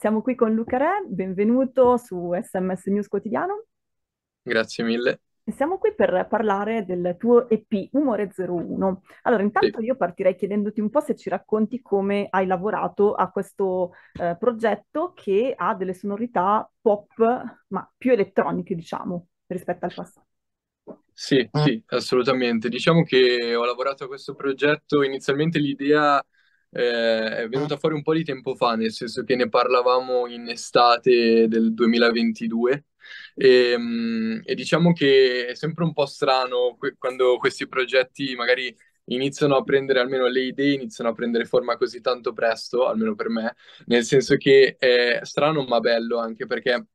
Siamo qui con Luca Re, benvenuto su SMS News Quotidiano. Grazie mille. siamo qui per parlare del tuo EP Umore 01. Allora, intanto sì. io partirei chiedendoti un po' se ci racconti come hai lavorato a questo eh, progetto che ha delle sonorità pop, ma più elettroniche, diciamo, rispetto al passato. Sì, sì, assolutamente. Diciamo che ho lavorato a questo progetto, inizialmente l'idea eh, è venuta ah. fuori un po' di tempo fa, nel senso che ne parlavamo in estate del 2022 e, ehm, e diciamo che è sempre un po' strano que- quando questi progetti magari iniziano a prendere, almeno le idee iniziano a prendere forma così tanto presto, almeno per me, nel senso che è strano ma bello anche perché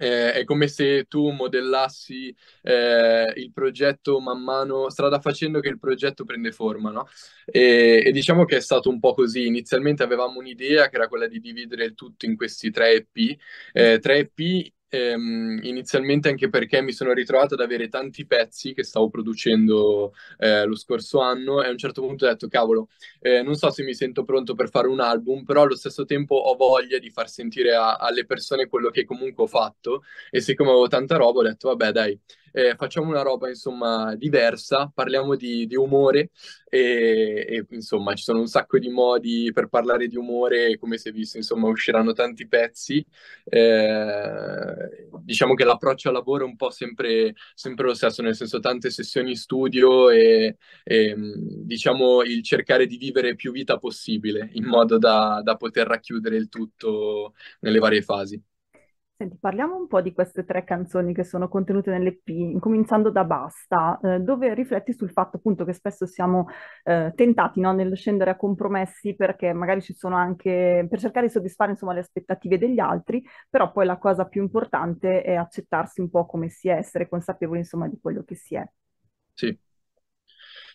eh, è come se tu modellassi eh, il progetto man mano, strada facendo che il progetto prende forma, no? E, e, diciamo che è stato un po' così. Inizialmente avevamo un'idea che era quella di dividere il tutto in questi tre EP, eh, tre EP ehm, inizialmente anche perché mi sono ritrovato ad avere tanti pezzi che stavo producendo eh, lo scorso anno e a un certo punto ho detto cavolo, eh, non so se mi sento pronto per fare un album, però allo stesso tempo ho voglia di far sentire a, alle persone quello che comunque ho fatto e siccome avevo tanta roba ho detto vabbè dai, eh, facciamo una roba insomma diversa, parliamo di, di umore e, e, insomma ci sono un sacco di modi per parlare di umore, come si è visto insomma usciranno tanti pezzi, eh, diciamo che l'approccio al lavoro è un po' sempre, sempre lo stesso, nel senso tante sessioni studio e, e diciamo il cercare di vivere più vita possibile in modo da, da poter racchiudere il tutto nelle varie fasi. Senti, parliamo un po' di queste tre canzoni che sono contenute nell'EP, cominciando da Basta, eh, dove rifletti sul fatto appunto che spesso siamo eh, tentati no, nel scendere a compromessi perché magari ci sono anche, per cercare di soddisfare insomma le aspettative degli altri, però poi la cosa più importante è accettarsi un po' come si è, essere consapevoli insomma di quello che si è. Sì,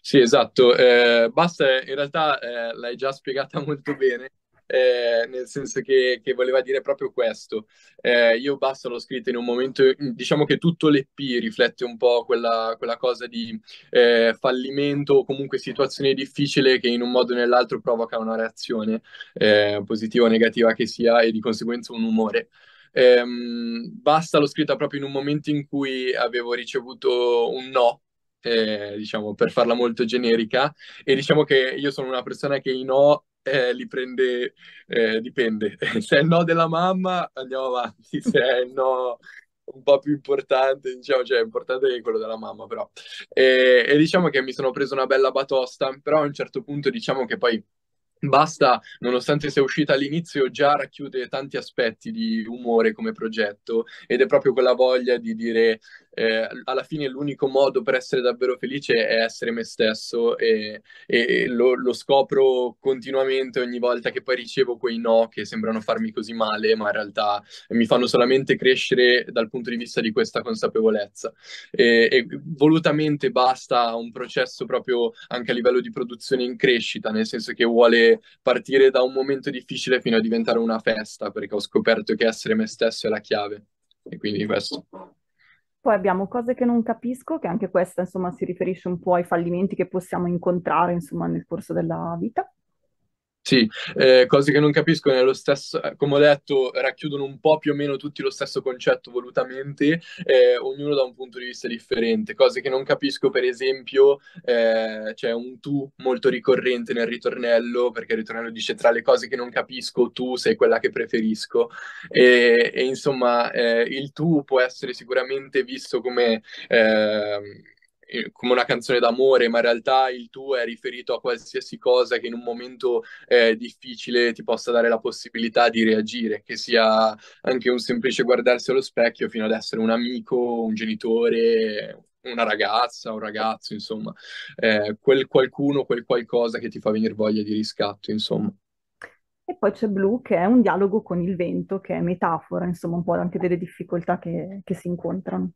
sì esatto, eh, Basta in realtà eh, l'hai già spiegata molto bene eh, nel senso che, che, voleva dire proprio questo. Eh, io basta l'ho scritto in un momento, diciamo che tutto l'EP riflette un po' quella, quella cosa di eh, fallimento o comunque situazione difficile che in un modo o nell'altro provoca una reazione eh, positiva o negativa che sia e di conseguenza un umore. Ehm, basta l'ho scritta proprio in un momento in cui avevo ricevuto un no eh, diciamo per farla molto generica e diciamo che io sono una persona che i no eh, li prende, eh, dipende. Se è il no della mamma, andiamo avanti. Se è il no un po' più importante, diciamo, cioè importante che quello della mamma, però. E, e diciamo che mi sono preso una bella batosta, però a un certo punto diciamo che poi Basta, nonostante sia uscita all'inizio, già racchiude tanti aspetti di umore come progetto ed è proprio quella voglia di dire eh, alla fine l'unico modo per essere davvero felice è essere me stesso e, e lo, lo, scopro continuamente ogni volta che poi ricevo quei no che sembrano farmi così male, ma in realtà mi fanno solamente crescere dal punto di vista di questa consapevolezza. E, e volutamente basta un processo proprio anche a livello di produzione in crescita, nel senso che vuole partire da un momento difficile fino a diventare una festa, perché ho scoperto che essere me stesso è la chiave. E quindi questo. Poi abbiamo cose che non capisco, che anche questa insomma si riferisce un po' ai fallimenti che possiamo incontrare insomma nel corso della vita. Sì, eh, cose che non capisco nello stesso, come ho detto, racchiudono un po' più o meno tutti lo stesso concetto volutamente, eh, ognuno da un punto di vista differente. Cose che non capisco, per esempio, eh, c'è un tu molto ricorrente nel ritornello, perché il ritornello dice tra le cose che non capisco, tu sei quella che preferisco. E, e insomma, eh, il tu può essere sicuramente visto come ehm, eh, come una canzone d'amore, ma in realtà il tuo è riferito a qualsiasi cosa che in un momento eh, difficile ti possa dare la possibilità di reagire, che sia anche un semplice guardarsi allo specchio fino ad essere un amico, un genitore, una ragazza, un ragazzo, insomma, eh, quel qualcuno, quel qualcosa che ti fa venire voglia di riscatto, insomma. E poi c'è Blu che è un dialogo con il vento, che è metafora, insomma, un po' anche delle difficoltà che, che si incontrano.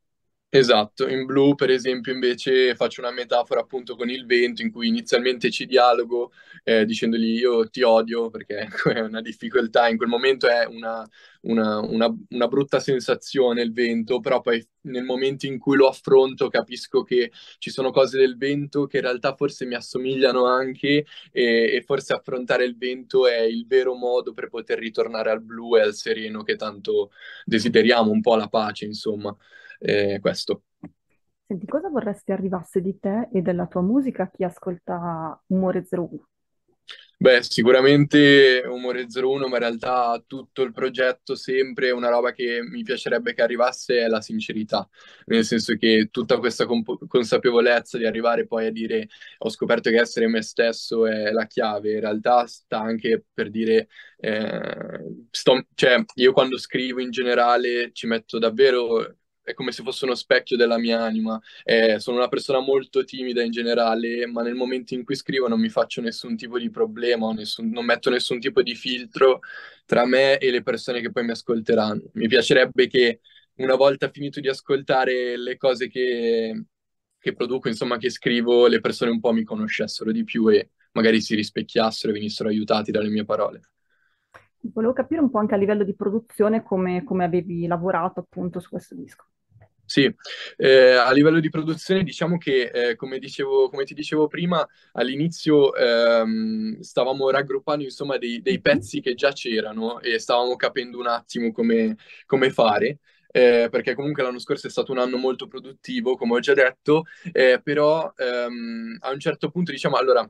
Esatto, in blu per esempio invece faccio una metafora appunto con il vento in cui inizialmente ci dialogo eh, dicendogli io ti odio perché ecco, è una difficoltà, in quel momento è una, una, una, una, brutta sensazione il vento, però poi nel momento in cui lo affronto capisco che ci sono cose del vento che in realtà forse mi assomigliano anche e, e forse affrontare il vento è il vero modo per poter ritornare al blu e al sereno che tanto desideriamo, un po' la pace insomma eh, questo. Senti, cosa vorresti arrivasse di te e della tua musica a chi ascolta Umore 01? Beh, sicuramente Umore 01, ma in realtà tutto il progetto sempre una roba che mi piacerebbe che arrivasse è la sincerità, nel senso che tutta questa comp- consapevolezza di arrivare poi a dire ho scoperto che essere me stesso è la chiave, in realtà sta anche per dire, eh, sto, cioè io quando scrivo in generale ci metto davvero è come se fosse uno specchio della mia anima. Eh, sono una persona molto timida in generale, ma nel momento in cui scrivo non mi faccio nessun tipo di problema, nessun, non metto nessun tipo di filtro tra me e le persone che poi mi ascolteranno. Mi piacerebbe che una volta finito di ascoltare le cose che, che produco, insomma, che scrivo, le persone un po' mi conoscessero di più e magari si rispecchiassero e venissero aiutati dalle mie parole. Volevo capire un po' anche a livello di produzione come, come avevi lavorato appunto su questo disco. Sì, eh, a livello di produzione diciamo che, eh, come, dicevo, come ti dicevo prima, all'inizio ehm, stavamo raggruppando insomma, dei, dei, pezzi che già c'erano e stavamo capendo un attimo come, come fare. Eh, perché comunque l'anno scorso è stato un anno molto produttivo, come ho già detto, eh, però ehm, a un certo punto diciamo allora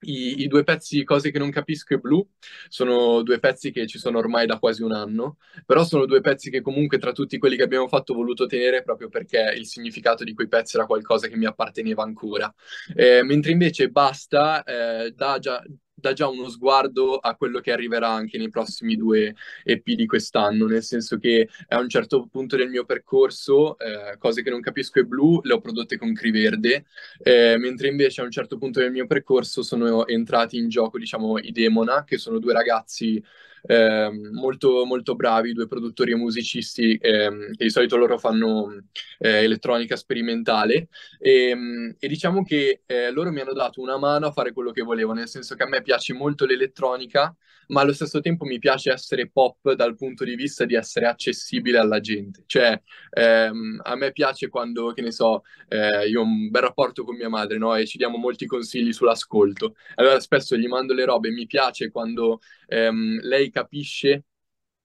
i, I, due pezzi Cose che non capisco e Blu sono due pezzi che ci sono ormai da quasi un anno, però sono due pezzi che comunque tra tutti quelli che abbiamo fatto ho voluto tenere proprio perché il significato di quei pezzi era qualcosa che mi apparteneva ancora. Eh, mentre invece Basta eh, dà già dà già uno sguardo a quello che arriverà anche nei prossimi due EP di quest'anno, nel senso che a un certo punto del mio percorso eh, cose che non capisco e blu le ho prodotte con Criverde, eh, mentre invece a un certo punto del mio percorso sono entrati in gioco, diciamo, i Demona, che sono due ragazzi eh, molto, molto bravi, due produttori e musicisti eh, che di solito loro fanno eh, elettronica sperimentale e, ehm, e diciamo che eh, loro mi hanno dato una mano a fare quello che volevo, nel senso che a me piace molto l'elettronica, ma allo stesso tempo mi piace essere pop dal punto di vista di essere accessibile alla gente, cioè ehm, a me piace quando, che ne so, eh, io ho un bel rapporto con mia madre no? e ci diamo molti consigli sull'ascolto, allora spesso gli mando le robe, mi piace quando ehm, lei capisce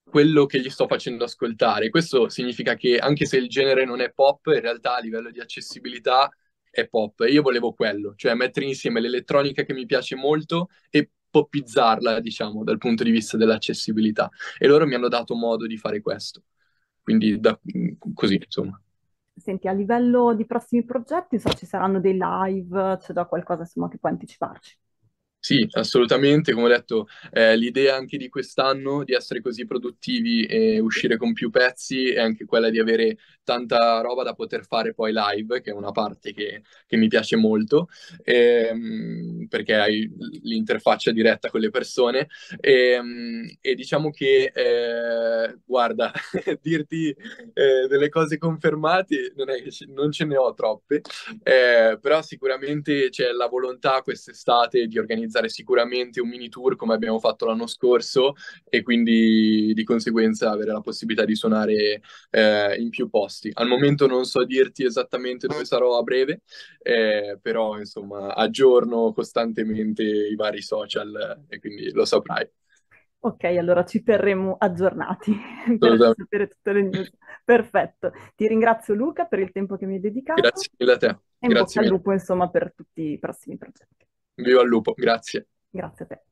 quello che gli sto facendo ascoltare. Questo significa che anche se il genere non è pop, in realtà a livello di accessibilità è pop. E Io volevo quello, cioè mettere insieme l'elettronica che mi piace molto e poppizzarla, diciamo, dal punto di vista dell'accessibilità. E loro mi hanno dato modo di fare questo. Quindi da, mm, così, insomma. Senti, a livello di prossimi progetti, so ci saranno dei live, c'è già qualcosa insomma, che puoi anticiparci? Sì, assolutamente, come ho detto, eh, l'idea anche di quest'anno di essere così produttivi e uscire con più pezzi è anche quella di avere tanta roba da poter fare poi live, che è una parte che, che mi piace molto, ehm, perché hai l'interfaccia diretta con le persone. Ehm, e, diciamo che, eh, guarda, dirti eh, delle cose confermate non, è non ce ne ho troppe, eh, però sicuramente c'è la volontà quest'estate di organizzare organizzare sicuramente un mini tour come abbiamo fatto l'anno scorso e quindi di conseguenza avere la possibilità di suonare eh, in più posti. Al momento non so dirti esattamente dove sarò a breve, eh, però insomma aggiorno costantemente i vari social e quindi lo saprai. Ok, allora ci terremo aggiornati per sapere tutte le news. Perfetto. Ti ringrazio Luca per il tempo che mi hai dedicato. Grazie mille a te. E Grazie in bocca al lupo, insomma, per tutti i prossimi progetti. Viva il lupo, grazie. Grazie a te.